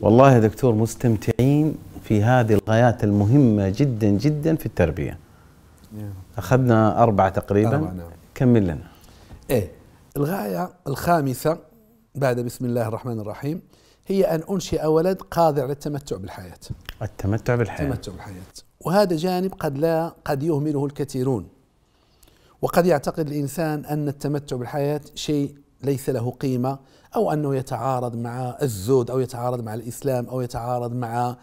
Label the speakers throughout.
Speaker 1: والله يا دكتور مستمتعين في هذه الغايات المهمة جدا جدا في التربية أخذنا أربعة تقريبا أربعة نعم. كمل لنا
Speaker 2: إيه الغاية الخامسة بعد بسم الله الرحمن الرحيم هي أن أنشئ ولد قادر على التمتع بالحياة
Speaker 1: التمتع بالحياة التمتع بالحياة
Speaker 2: وهذا جانب قد لا قد يهمله الكثيرون وقد يعتقد الإنسان أن التمتع بالحياة شيء ليس له قيمة أو أنه يتعارض مع الزهد أو يتعارض مع الإسلام أو يتعارض مع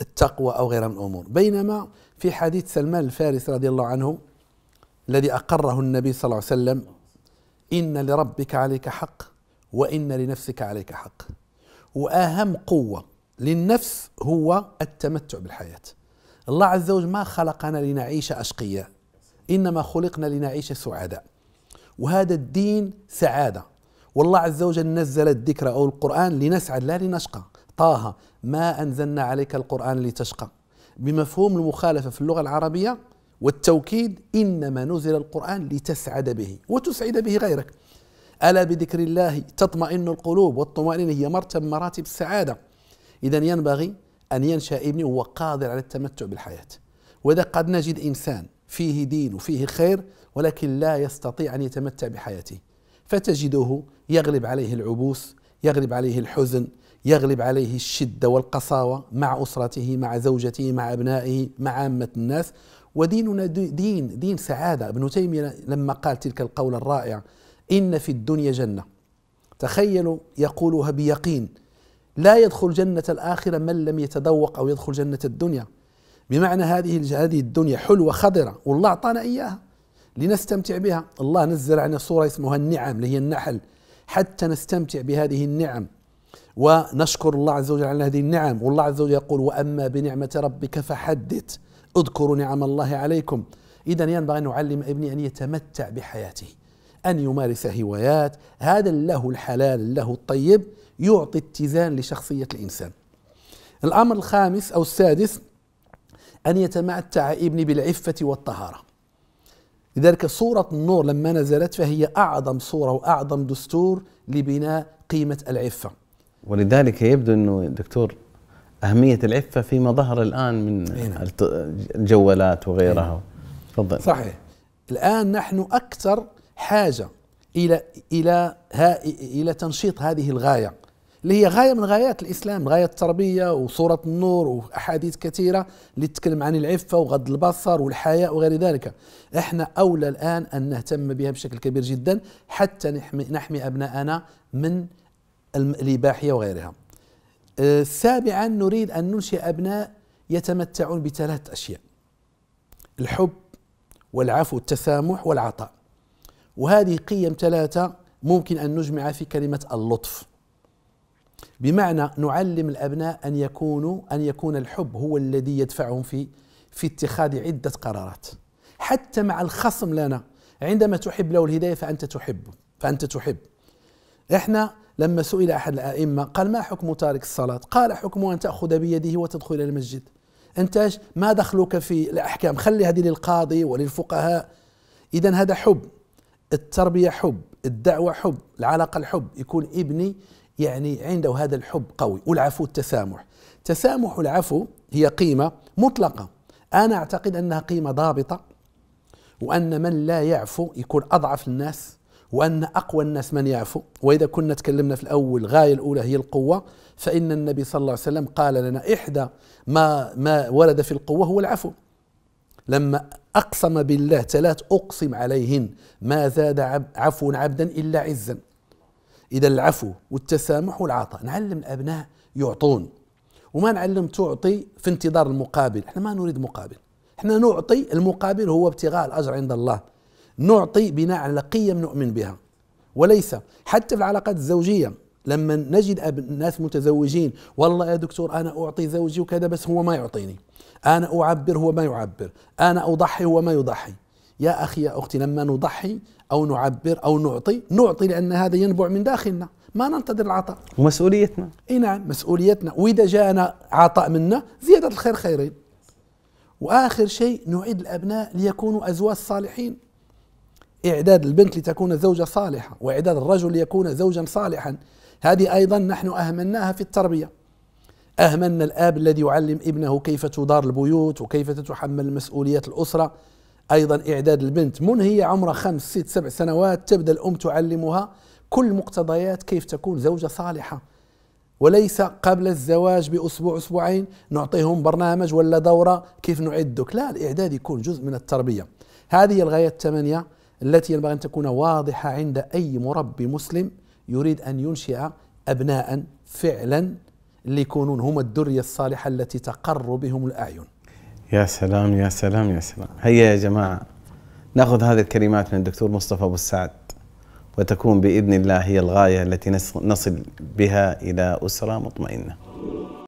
Speaker 2: التقوى أو غيرها من الأمور بينما في حديث سلمان الفارسي رضي الله عنه الذي أقره النبي صلى الله عليه وسلم إن لربك عليك حق وإن لنفسك عليك حق وأهم قوة للنفس هو التمتع بالحياة الله عز وجل ما خلقنا لنعيش أشقياء إنما خلقنا لنعيش سعداء وهذا الدين سعادة والله عز وجل نزل الذكر أو القرآن لنسعد لا لنشقى طه ما أنزلنا عليك القرآن لتشقى بمفهوم المخالفة في اللغة العربية والتوكيد إنما نزل القرآن لتسعد به وتسعد به غيرك ألا بذكر الله تطمئن القلوب والطمأنينة هي مرتب مراتب السعادة إذا ينبغي أن ينشأ ابني وهو قادر على التمتع بالحياة وإذا قد نجد إنسان فيه دين وفيه خير ولكن لا يستطيع أن يتمتع بحياته فتجده يغلب عليه العبوس يغلب عليه الحزن يغلب عليه الشده والقساوه مع اسرته مع زوجته مع ابنائه مع عامه الناس وديننا دين دين سعاده ابن تيميه لما قال تلك القول الرائع ان في الدنيا جنه تخيلوا يقولها بيقين لا يدخل جنه الاخره من لم يتذوق او يدخل جنه الدنيا بمعنى هذه هذه الدنيا حلوه خضره والله اعطانا اياها لنستمتع بها الله نزل عنا صورة اسمها النعم اللي هي النحل حتى نستمتع بهذه النعم ونشكر الله عز وجل على هذه النعم والله عز وجل يقول وأما بنعمة ربك فحدث اذكروا نعم الله عليكم إذا ينبغي أن نعلم ابني أن يتمتع بحياته أن يمارس هوايات هذا الله الحلال الله الطيب يعطي اتزان لشخصية الإنسان الأمر الخامس أو السادس أن يتمتع ابني بالعفة والطهارة لذلك صورة النور لما نزلت فهي أعظم صورة وأعظم دستور لبناء قيمة العفة
Speaker 1: ولذلك يبدو أنه دكتور أهمية العفة فيما ظهر الآن من نعم. الجوالات وغيرها نعم. تفضل
Speaker 2: صحيح الآن نحن أكثر حاجة إلى إلى إلى تنشيط هذه الغاية اللي هي غايه من غايات الاسلام غايه التربيه وصوره النور واحاديث كثيره اللي تتكلم عن العفه وغض البصر والحياء وغير ذلك احنا اولى الان ان نهتم بها بشكل كبير جدا حتى نحمي, نحمي ابناءنا من الاباحيه وغيرها آه، سابعا نريد ان ننشئ ابناء يتمتعون بثلاث اشياء الحب والعفو والتسامح والعطاء وهذه قيم ثلاثه ممكن ان نجمع في كلمه اللطف بمعنى نعلم الابناء ان يكونوا ان يكون الحب هو الذي يدفعهم في في اتخاذ عده قرارات حتى مع الخصم لنا عندما تحب له الهدايه فانت تحب فانت تحب احنا لما سئل احد الائمه قال ما حكم تارك الصلاه قال حكمه ان تاخذ بيده وتدخل الى المسجد انت ما دخلك في الاحكام خلي هذه للقاضي وللفقهاء اذا هذا حب التربيه حب الدعوه حب العلاقه الحب يكون ابني يعني عنده هذا الحب قوي والعفو التسامح تسامح العفو هي قيمة مطلقة أنا أعتقد أنها قيمة ضابطة وأن من لا يعفو يكون أضعف الناس وأن أقوى الناس من يعفو وإذا كنا تكلمنا في الأول الغاية الأولى هي القوة فإن النبي صلى الله عليه وسلم قال لنا إحدى ما, ما ورد في القوة هو العفو لما أقسم بالله ثلاث أقسم عليهن ما زاد عفو عبدا إلا عزا إذا العفو والتسامح والعطاء نعلم الأبناء يعطون وما نعلم تعطي في انتظار المقابل احنا ما نريد مقابل احنا نعطي المقابل هو ابتغاء الأجر عند الله نعطي بناء على قيم نؤمن بها وليس حتى في العلاقات الزوجية لما نجد الناس متزوجين والله يا دكتور أنا أعطي زوجي وكذا بس هو ما يعطيني أنا أعبر هو ما يعبر أنا أضحي هو ما يضحي يا أخي يا أختي لما نضحي أو نعبر أو نعطي نعطي لأن هذا ينبع من داخلنا ما ننتظر العطاء ومسؤوليتنا اي نعم مسؤوليتنا واذا جاءنا عطاء منا زياده الخير خيرين واخر شيء نعيد الابناء ليكونوا ازواج صالحين اعداد البنت لتكون زوجه صالحه واعداد الرجل ليكون زوجا صالحا هذه ايضا نحن اهملناها في التربيه اهملنا الاب الذي يعلم ابنه كيف تدار البيوت وكيف تتحمل مسؤوليات الاسره أيضا إعداد البنت من هي عمرها خمس ست سبع سنوات تبدأ الأم تعلمها كل مقتضيات كيف تكون زوجة صالحة وليس قبل الزواج بأسبوع أسبوعين نعطيهم برنامج ولا دورة كيف نعدك لا الإعداد يكون جزء من التربية هذه هي الغاية الثمانية التي ينبغي أن تكون واضحة عند أي مربي مسلم يريد أن ينشئ أبناء فعلا ليكونون هم الدرية الصالحة التي تقر بهم الأعين
Speaker 1: يا سلام يا سلام يا سلام هيا يا جماعة ناخذ هذه الكلمات من الدكتور مصطفى أبو السعد وتكون بإذن الله هي الغاية التي نصل بها إلى أسرة مطمئنة